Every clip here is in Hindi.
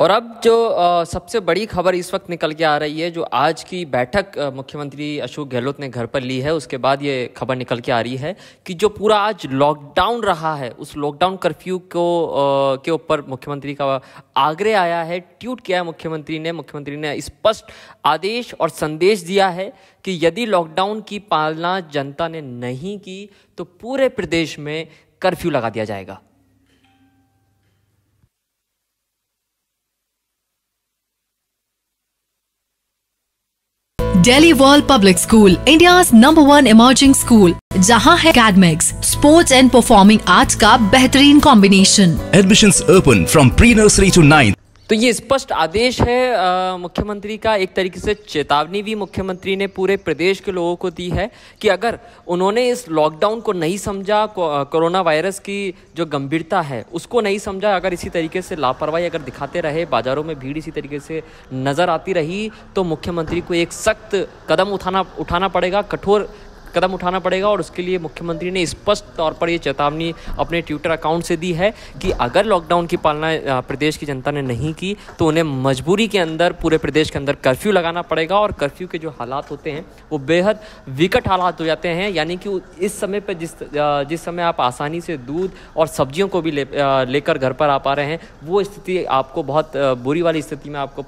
और अब जो सबसे बड़ी खबर इस वक्त निकल के आ रही है जो आज की बैठक मुख्यमंत्री अशोक गहलोत ने घर पर ली है उसके बाद ये खबर निकल के आ रही है कि जो पूरा आज लॉकडाउन रहा है उस लॉकडाउन कर्फ्यू को के ऊपर मुख्यमंत्री का आग्रह आया है ट्वीट किया है मुख्यमंत्री ने मुख्यमंत्री ने स्पष्ट आदेश और संदेश दिया है कि यदि लॉकडाउन की पालना जनता ने नहीं की तो पूरे प्रदेश में कर्फ्यू लगा दिया जाएगा Delhi world public school India number one emerging school जहाँ है academics sports and performing arts का बेहतरीन combination admission open from pre nursery to ninth तो ये स्पष्ट आदेश है मुख्यमंत्री का एक तरीके से चेतावनी भी मुख्यमंत्री ने पूरे प्रदेश के लोगों को दी है कि अगर उन्होंने इस लॉकडाउन को नहीं समझा कोरोना वायरस की जो गंभीरता है उसको नहीं समझा अगर इसी तरीके से लापरवाही अगर दिखाते रहे बाज़ारों में भीड़ इसी तरीके से नज़र आती रही तो मुख्यमंत्री को एक सख्त कदम उठाना उठाना पड़ेगा कठोर कदम उठाना पड़ेगा और उसके लिए मुख्यमंत्री ने स्पष्ट तौर पर यह चेतावनी अपने ट्विटर अकाउंट से दी है कि अगर लॉकडाउन की पालना प्रदेश की जनता ने नहीं की तो उन्हें मजबूरी के अंदर पूरे प्रदेश के अंदर कर्फ्यू लगाना पड़ेगा और कर्फ्यू के जो हालात होते हैं वो बेहद विकट हालात हो जाते हैं यानी कि इस समय पर जिस जिस समय आप आसानी से दूध और सब्जियों को भी लेकर घर पर आ पा रहे हैं वो स्थिति आपको बहुत बुरी वाली स्थिति में आपको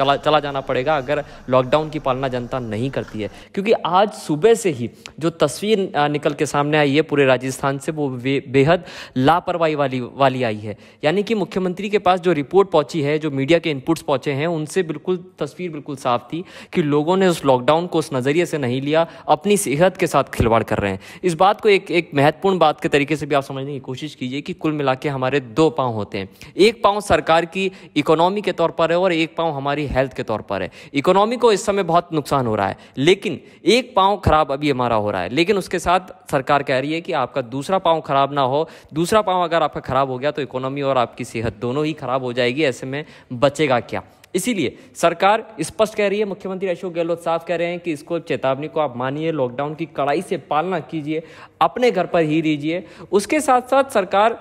चला चला जाना पड़ेगा अगर लॉकडाउन की पालना जनता नहीं करती है क्योंकि आज सुबह से ही जो तस्वीर निकल के सामने आई है पूरे राजस्थान से वो बेहद लापरवाही वाली वाली आई है यानी कि मुख्यमंत्री के पास जो रिपोर्ट पहुंची है जो मीडिया के इनपुट्स पहुंचे हैं उनसे बिल्कुल तस्वीर बिल्कुल साफ थी कि लोगों ने उस लॉकडाउन को उस नज़रिए से नहीं लिया अपनी सेहत के साथ खिलवाड़ कर रहे हैं इस बात को एक एक महत्वपूर्ण बात के तरीके से भी आप समझने की कोशिश कीजिए कि कुल मिला हमारे दो पाँव होते हैं एक पाँव सरकार की इकोनॉमी के तौर पर है और एक पाँव हमारी हेल्थ के तौर पर है इकोनॉमी को इस समय बहुत नुकसान हो रहा है लेकिन एक पाँव खराब अभी हमारा हो रहा है लेकिन उसके साथ सरकार कह रही है कि आपका दूसरा पाँव खराब ना हो दूसरा पाँव अगर आपका खराब हो गया तो इकोनॉमी और आपकी सेहत दोनों ही खराब हो जाएगी ऐसे में बचेगा क्या इसीलिए सरकार स्पष्ट कह रही है मुख्यमंत्री अशोक गहलोत साफ कह रहे हैं कि इसको चेतावनी को आप मानिए लॉकडाउन की कड़ाई से पालना कीजिए अपने घर पर ही रहिए उसके साथ साथ सरकार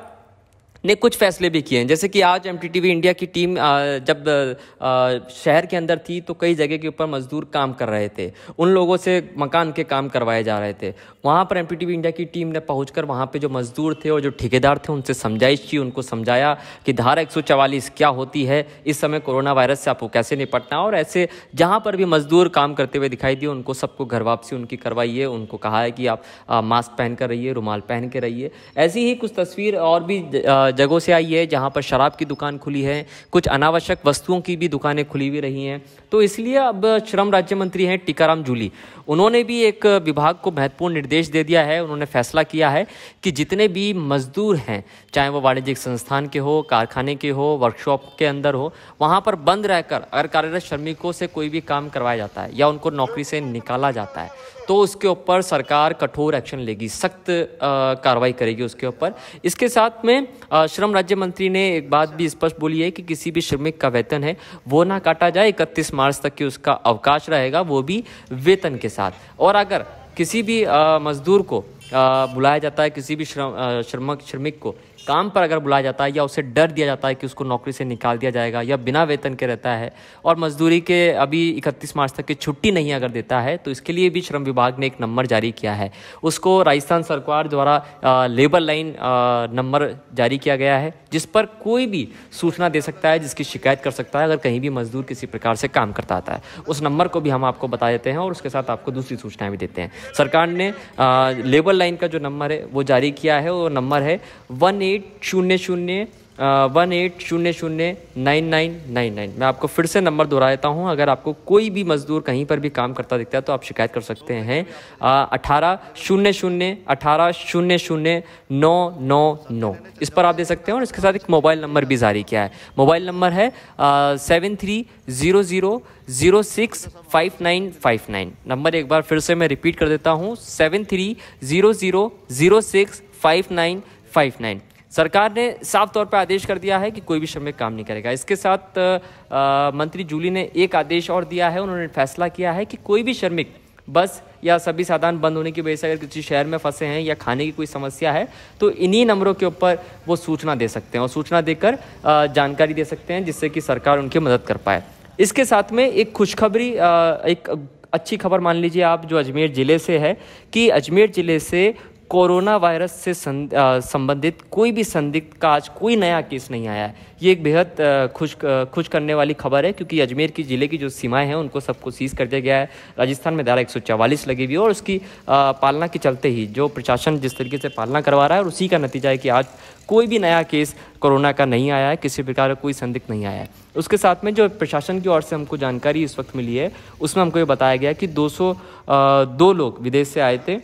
ने कुछ फैसले भी किए हैं जैसे कि आज एम इंडिया की टीम जब शहर के अंदर थी तो कई जगह के ऊपर मजदूर काम कर रहे थे उन लोगों से मकान के काम करवाए जा रहे थे वहाँ पर एम इंडिया की टीम ने पहुँच कर वहाँ पर जो मजदूर थे और जो ठेकेदार थे उनसे समझाइश की उनको समझाया कि धारा एक क्या होती है इस समय कोरोना वायरस से आपको कैसे निपटना और ऐसे जहाँ पर भी मजदूर काम करते हुए दिखाई दिए उनको सबको घर वापसी उनकी करवाइए उनको कहा है कि आप मास्क पहन कर रहिए रुमाल पहन के रहिए ऐसी ही कुछ तस्वीर और भी जगहों से आई है जहाँ पर शराब की दुकान खुली है कुछ अनावश्यक वस्तुओं की भी दुकानें खुली हुई रही हैं तो इसलिए अब श्रम राज्य मंत्री हैं टीकाराम जूली उन्होंने भी एक विभाग को महत्वपूर्ण निर्देश दे दिया है उन्होंने फैसला किया है कि जितने भी मजदूर हैं चाहे वो वाणिज्यिक संस्थान के हो कारखाने के हो वर्कशॉप के अंदर हो वहाँ पर बंद रहकर अगर कार्यरत श्रमिकों से कोई भी काम करवाया जाता है या उनको नौकरी से निकाला जाता है तो उसके ऊपर सरकार कठोर एक्शन लेगी सख्त कार्रवाई करेगी उसके ऊपर इसके साथ में श्रम राज्य मंत्री ने एक बात भी स्पष्ट बोली है कि किसी भी श्रमिक का वेतन है वो ना काटा जाए इकतीस मार्च तक की उसका अवकाश रहेगा वो भी वेतन के साथ और अगर किसी भी मजदूर को बुलाया जाता है किसी भी श्रम श्रमिक श्रमिक को काम पर अगर बुलाया जाता है या उसे डर दिया जाता है कि उसको नौकरी से निकाल दिया जाएगा या बिना वेतन के रहता है और मजदूरी के अभी 31 मार्च तक की छुट्टी नहीं अगर देता है तो इसके लिए भी श्रम विभाग ने एक नंबर जारी किया है उसको राजस्थान सरकार द्वारा लेबर लाइन नंबर जारी किया गया है जिस पर कोई भी सूचना दे सकता है जिसकी शिकायत कर सकता है अगर कहीं भी मजदूर किसी प्रकार से काम करता आता है उस नंबर को भी हम आपको बता देते हैं और उसके साथ आपको दूसरी सूचनाएँ भी देते हैं सरकार ने लेबर लाइन का जो नंबर है वो जारी किया है वो नंबर है वन एट शून्य शून्य वन एट शून्य शून्य नाइन नाइन नाइन नाइन मैं आपको फिर से नंबर दोहरा देता हूँ अगर आपको कोई भी मज़दूर कहीं पर भी काम करता दिखता है तो आप शिकायत कर सकते हैं अठारह शून्य शून्य अठारह शून्य शून्य नौ नौ नौ इस पर आप दे सकते हैं और इसके साथ एक मोबाइल नंबर भी जारी किया है मोबाइल नंबर है seven three zero zero zero six five nine five nine number एक बार फिर से मैं रिपीट कर देता हूँ seven three zero zero zero six five nine five nine सरकार ने साफ तौर पर आदेश कर दिया है कि कोई भी श्रमिक काम नहीं करेगा इसके साथ आ, मंत्री जूली ने एक आदेश और दिया है उन्होंने फैसला किया है कि कोई भी श्रमिक बस या सभी साधन बंद होने की वजह से अगर किसी शहर में फंसे हैं या खाने की कोई समस्या है तो इन्हीं नंबरों के ऊपर वो सूचना दे सकते हैं और सूचना देकर जानकारी दे सकते हैं जिससे कि सरकार उनकी मदद कर पाए इसके साथ में एक खुशखबरी एक अच्छी खबर मान लीजिए आप जो अजमेर ज़िले से है कि अजमेर ज़िले से कोरोना वायरस से संबंधित कोई भी संदिग्ध का आज कोई नया केस नहीं आया है ये एक बेहद खुश खुश करने वाली खबर है क्योंकि अजमेर की ज़िले की जो सीमाएं हैं उनको सबको सीज कर दिया गया है राजस्थान में धारा एक लगी हुई है और उसकी पालना के चलते ही जो प्रशासन जिस तरीके से पालना करवा रहा है और उसी का नतीजा है कि आज कोई भी नया केस कोरोना का नहीं आया है किसी प्रकार का कोई संदिग्ध नहीं आया है उसके साथ में जो प्रशासन की ओर से हमको जानकारी इस वक्त मिली है उसमें हमको ये बताया गया कि 200 दो लोग विदेश से आए थे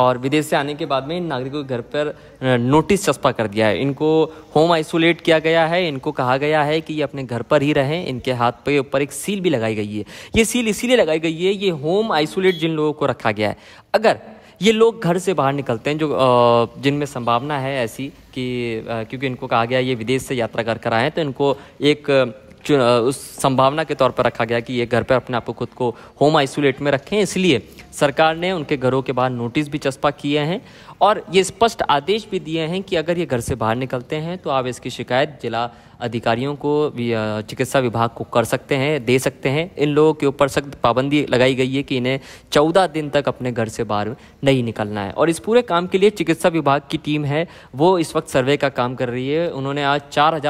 और विदेश से आने के बाद में इन नागरिकों के घर पर नोटिस चस्पा कर दिया है इनको होम आइसोलेट किया गया है इनको कहा गया है कि ये अपने घर पर ही रहें इनके हाथ पे ऊपर एक सील भी लगाई गई है ये सील इसीलिए लगाई गई है ये होम आइसोलेट जिन लोगों को रखा गया है अगर ये लोग घर से बाहर निकलते हैं जो जिनमें संभावना है ऐसी कि क्योंकि इनको कहा गया ये विदेश से यात्रा कर कर आए हैं तो इनको एक उस संभावना के तौर पर रखा गया कि ये घर पर अपने आप को खुद को होम आइसोलेट में रखें इसलिए सरकार ने उनके घरों के बाहर नोटिस भी चस्पा किए हैं और ये स्पष्ट आदेश भी दिए हैं कि अगर ये घर से बाहर निकलते हैं तो आप इसकी शिकायत जिला अधिकारियों को चिकित्सा विभाग को कर सकते हैं दे सकते हैं इन लोगों के ऊपर सख्त पाबंदी लगाई गई है कि इन्हें चौदह दिन तक अपने घर से बाहर नहीं निकलना है और इस पूरे काम के लिए चिकित्सा विभाग की टीम है वो इस वक्त सर्वे का काम कर रही है उन्होंने आज चार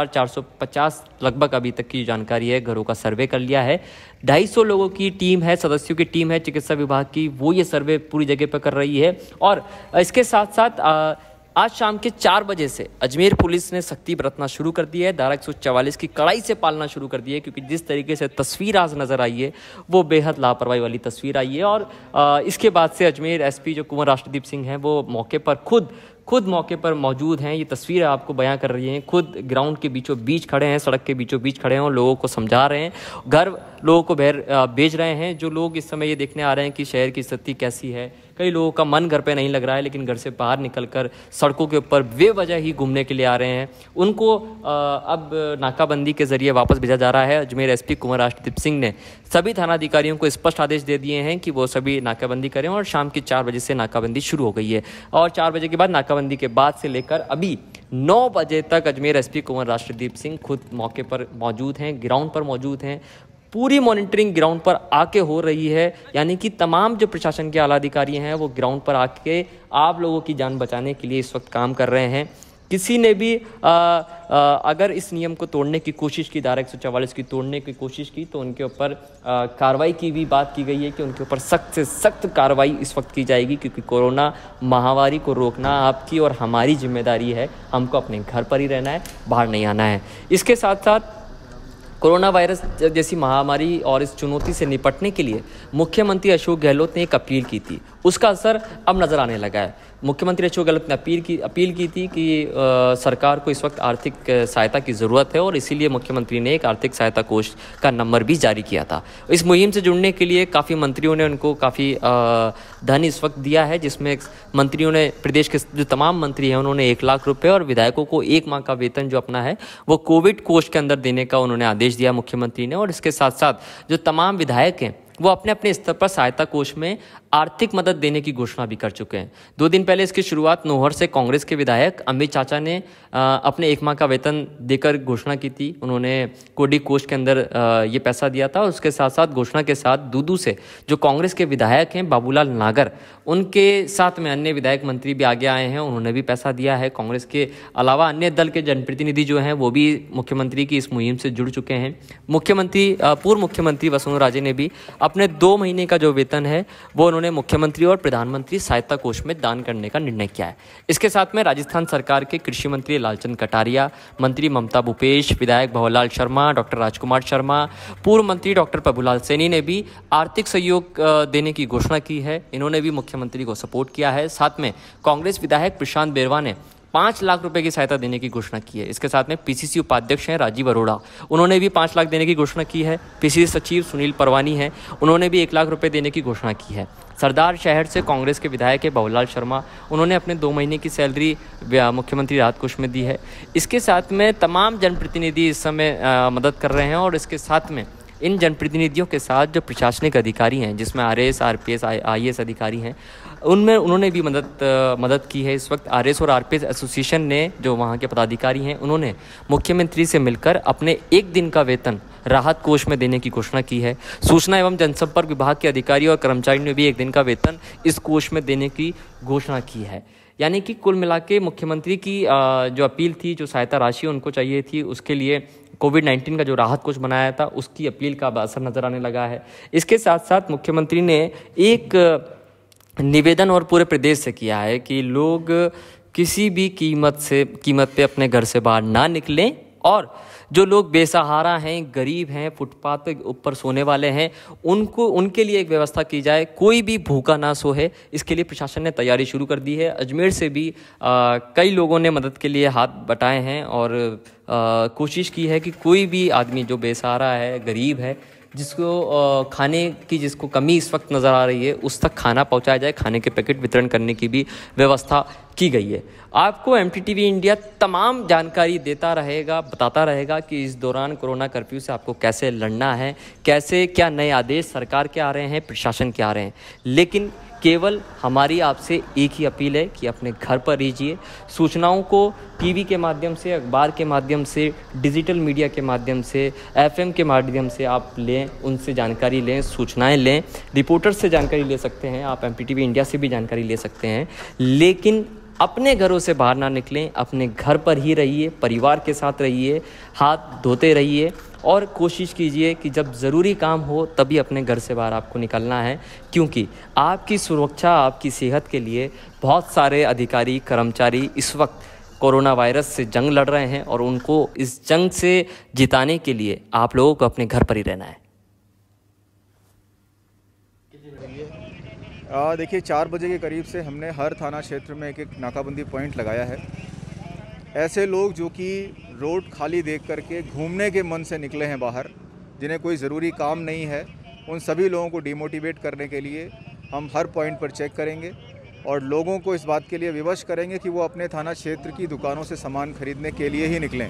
लगभग अभी तक की जानकारी है घरों का सर्वे कर लिया है ढाई सौ लोगों की टीम है सदस्यों की टीम है चिकित्सा विभाग की वो ये सर्वे पूरी जगह पर कर रही है और इसके साथ साथ आज शाम के चार बजे से अजमेर पुलिस ने सख्ती बरतना शुरू कर दी है धारा एक की कड़ाई से पालना शुरू कर दी है क्योंकि जिस तरीके से तस्वीर आज नज़र आई है वो बेहद लापरवाही वाली तस्वीर आई है और आ, इसके बाद से अजमेर एसपी जो कुंवर राष्ट्रदीप सिंह हैं वो मौके पर खुद खुद मौके पर मौजूद हैं ये तस्वीरें आपको बयां कर रही हैं खुद ग्राउंड के बीचों बीच खड़े हैं सड़क के बीचों बीच खड़े हैं और लोगों को समझा रहे हैं घर लोगों को भेज रहे हैं जो लोग इस समय ये देखने आ रहे हैं कि शहर की स्थिति कैसी है कई लोगों का मन घर पे नहीं लग रहा है लेकिन घर से बाहर निकलकर सड़कों के ऊपर बेवजह ही घूमने के लिए आ रहे हैं उनको अब नाकाबंदी के जरिए वापस भेजा जा रहा है अजमेर एस पी कुंवर राष्ट्रदीप सिंह ने सभी थानाधिकारियों को स्पष्ट आदेश दे दिए हैं कि वो सभी नाकाबंदी करें और शाम के चार बजे से नाकाबंदी शुरू हो गई है और चार बजे के बाद नाकाबंदी के बाद से लेकर अभी नौ बजे तक अजमेर एसपी कुंवर राष्ट्रदीप सिंह खुद मौके पर मौजूद हैं ग्राउंड पर मौजूद हैं पूरी मॉनिटरिंग ग्राउंड पर आके हो रही है यानी कि तमाम जो प्रशासन के आला अधिकारी हैं वो ग्राउंड पर आके आप लोगों की जान बचाने के लिए इस वक्त काम कर रहे हैं किसी ने भी आ, आ, अगर इस नियम को तोड़ने की कोशिश की धारा एक की तोड़ने की कोशिश की तो उनके ऊपर कार्रवाई की भी बात की गई है कि उनके ऊपर सख्त से सख्त कार्रवाई इस वक्त की जाएगी क्योंकि कोरोना महामारी को रोकना आपकी और हमारी जिम्मेदारी है हमको अपने घर पर ही रहना है बाहर नहीं आना है इसके साथ साथ कोरोना वायरस जैसी महामारी और इस चुनौती से निपटने के लिए मुख्यमंत्री अशोक गहलोत ने एक अपील की थी उसका असर अब नज़र आने लगा है मुख्यमंत्री अशोक गहलोत ने अपील की अपील की थी कि आ, सरकार को इस वक्त आर्थिक सहायता की ज़रूरत है और इसीलिए मुख्यमंत्री ने एक आर्थिक सहायता कोष का नंबर भी जारी किया था इस मुहिम से जुड़ने के लिए काफ़ी मंत्रियों ने उनको काफ़ी धन इस वक्त दिया है जिसमें मंत्रियों ने प्रदेश के जो तमाम मंत्री हैं उन्होंने एक लाख रुपये और विधायकों को एक माह का वेतन जो अपना है वो कोविड कोष के अंदर देने का उन्होंने आदेश दिया मुख्यमंत्री ने और इसके साथ साथ जो तमाम विधायक हैं वो अपने अपने स्तर पर सहायता कोष में आर्थिक मदद देने की घोषणा भी कर चुके हैं दो दिन पहले इसकी शुरुआत नोहर से कांग्रेस के विधायक अमित चाचा ने अपने एक माह का वेतन देकर घोषणा की थी उन्होंने कोडी कोष के अंदर ये पैसा दिया था और उसके साथ साथ घोषणा के साथ दूदू से जो कांग्रेस के विधायक हैं बाबूलाल नागर उनके साथ में अन्य विधायक मंत्री भी आगे आए हैं उन्होंने भी पैसा दिया है कांग्रेस के अलावा अन्य दल के जनप्रतिनिधि जो हैं वो भी मुख्यमंत्री की इस मुहिम से जुड़ चुके हैं मुख्यमंत्री पूर्व मुख्यमंत्री वसुंधरा राजे ने भी अब अपने दो महीने का जो वेतन है वो उन्होंने मुख्यमंत्री और प्रधानमंत्री सहायता कोष में दान करने का निर्णय किया है इसके साथ में राजस्थान सरकार के कृषि मंत्री लालचंद कटारिया मंत्री ममता भूपेश विधायक भवरलाल शर्मा डॉक्टर राजकुमार शर्मा पूर्व मंत्री डॉक्टर प्रभुलाल सैनी ने भी आर्थिक सहयोग देने की घोषणा की है इन्होंने भी मुख्यमंत्री को सपोर्ट किया है साथ में कांग्रेस विधायक प्रशांत बेरवा ने पाँच लाख रुपए की सहायता देने की घोषणा की है इसके साथ में पीसीसी उपाध्यक्ष हैं राजीव अरोड़ा उन्होंने भी पाँच लाख देने की घोषणा की है पीसीसी सचिव सुनील परवानी हैं उन्होंने भी एक लाख रुपये देने की घोषणा की है सरदार शहर से कांग्रेस के विधायक है बाबूलाल शर्मा उन्होंने अपने दो महीने की सैलरी मुख्यमंत्री राहत कोष में दी है इसके साथ में तमाम जनप्रतिनिधि इस समय मदद कर रहे हैं और इसके साथ में इन जनप्रतिनिधियों के साथ जो प्रशासनिक अधिकारी हैं जिसमें R S R P S I S अधिकारी हैं उनमें उन्होंने भी मदद मदद की है इस वक्त आर एस और आर पी एसोसिएशन ने जो वहाँ के पदाधिकारी हैं उन्होंने मुख्यमंत्री से मिलकर अपने एक दिन का वेतन राहत कोष में देने की घोषणा की है सूचना एवं जनसंपर्क विभाग के अधिकारी और कर्मचारियों ने भी एक दिन का वेतन इस कोष में देने की घोषणा की है यानी कि कुल मिला के मुख्यमंत्री की जो अपील थी जो सहायता राशि उनको चाहिए थी उसके लिए कोविड नाइन्टीन का जो राहत कोष बनाया था उसकी अपील का असर नज़र आने लगा है इसके साथ साथ मुख्यमंत्री ने एक निवेदन और पूरे प्रदेश से किया है कि लोग किसी भी कीमत से कीमत पे अपने घर से बाहर ना निकलें और जो लोग बेसहारा हैं गरीब हैं फुटपाथ पे ऊपर सोने वाले हैं उनको उनके लिए एक व्यवस्था की जाए कोई भी भूखा ना सोए इसके लिए प्रशासन ने तैयारी शुरू कर दी है अजमेर से भी आ, कई लोगों ने मदद के लिए हाथ बटाए हैं और आ, कोशिश की है कि कोई भी आदमी जो बेसहारा है गरीब है जिसको खाने की जिसको कमी इस वक्त नज़र आ रही है उस तक खाना पहुंचाया जाए खाने के पैकेट वितरण करने की भी व्यवस्था की गई है आपको एम इंडिया तमाम जानकारी देता रहेगा बताता रहेगा कि इस दौरान कोरोना कर्फ्यू से आपको कैसे लड़ना है कैसे क्या नए आदेश सरकार के आ रहे हैं प्रशासन के आ रहे हैं लेकिन केवल हमारी आपसे एक ही अपील है कि अपने घर पर रहिए सूचनाओं को टीवी के माध्यम से अखबार के माध्यम से डिजिटल मीडिया के माध्यम से एफएम के माध्यम से आप लें उनसे जानकारी लें सूचनाएं लें रिपोर्टर्स से जानकारी ले सकते हैं आप एम इंडिया से भी जानकारी ले सकते हैं लेकिन अपने घरों से बाहर ना निकलें अपने घर पर ही रहिए परिवार के साथ रहिए हाथ धोते रहिए और कोशिश कीजिए कि जब ज़रूरी काम हो तभी अपने घर से बाहर आपको निकलना है क्योंकि आपकी सुरक्षा आपकी सेहत के लिए बहुत सारे अधिकारी कर्मचारी इस वक्त कोरोना वायरस से जंग लड़ रहे हैं और उनको इस जंग से जिताने के लिए आप लोगों को अपने घर पर ही रहना है देखिए चार बजे के करीब से हमने हर थाना क्षेत्र में एक एक नाकाबंदी पॉइंट लगाया है ऐसे लोग जो कि रोड खाली देख करके घूमने के मन से निकले हैं बाहर जिन्हें कोई ज़रूरी काम नहीं है उन सभी लोगों को डीमोटिवेट करने के लिए हम हर पॉइंट पर चेक करेंगे और लोगों को इस बात के लिए विवश करेंगे कि वो अपने थाना क्षेत्र की दुकानों से सामान खरीदने के लिए ही निकलें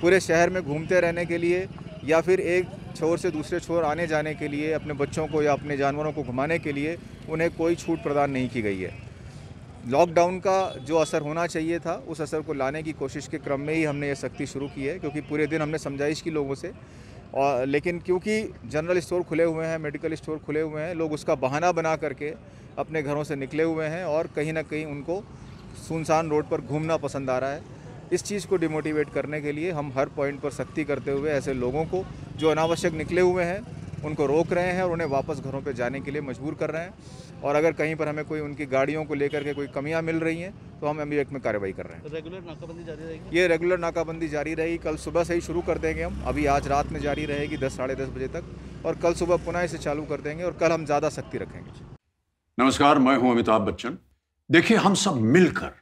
पूरे शहर में घूमते रहने के लिए या फिर एक छोर से दूसरे छोर आने जाने के लिए अपने बच्चों को या अपने जानवरों को घुमाने के लिए उन्हें कोई छूट प्रदान नहीं की गई है लॉकडाउन का जो असर होना चाहिए था उस असर को लाने की कोशिश के क्रम में ही हमने ये सख्ती शुरू की है क्योंकि पूरे दिन हमने समझाइश की लोगों से और लेकिन क्योंकि जनरल स्टोर खुले हुए हैं मेडिकल स्टोर खुले हुए हैं लोग उसका बहाना बना करके अपने घरों से निकले हुए हैं और कहीं ना कहीं उनको सुनसान रोड पर घूमना पसंद आ रहा है इस चीज़ को डिमोटिवेट करने के लिए हम हर पॉइंट पर सख्ती करते हुए ऐसे लोगों को जो अनावश्यक निकले हुए हैं उनको रोक रहे हैं और उन्हें वापस घरों पर जाने के लिए मजबूर कर रहे हैं और अगर कहीं पर हमें कोई उनकी गाड़ियों को लेकर के कोई कमियां मिल रही हैं तो हम अभी एक्ट में कार्रवाई कर रहे हैं रेगुलर नाकाबंदी जारी रहेगी ये रेगुलर नाकाबंदी जारी रहेगी कल सुबह से ही शुरू कर देंगे हम अभी आज रात में जारी रहेगी दस साढ़े दस बजे तक और कल सुबह पुनः इसे चालू कर देंगे और कल हम ज़्यादा सख्ती रखेंगे नमस्कार मैं हूँ अमिताभ बच्चन देखिए हम सब मिलकर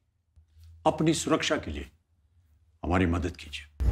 अपनी सुरक्षा के लिए हमारी मदद कीजिए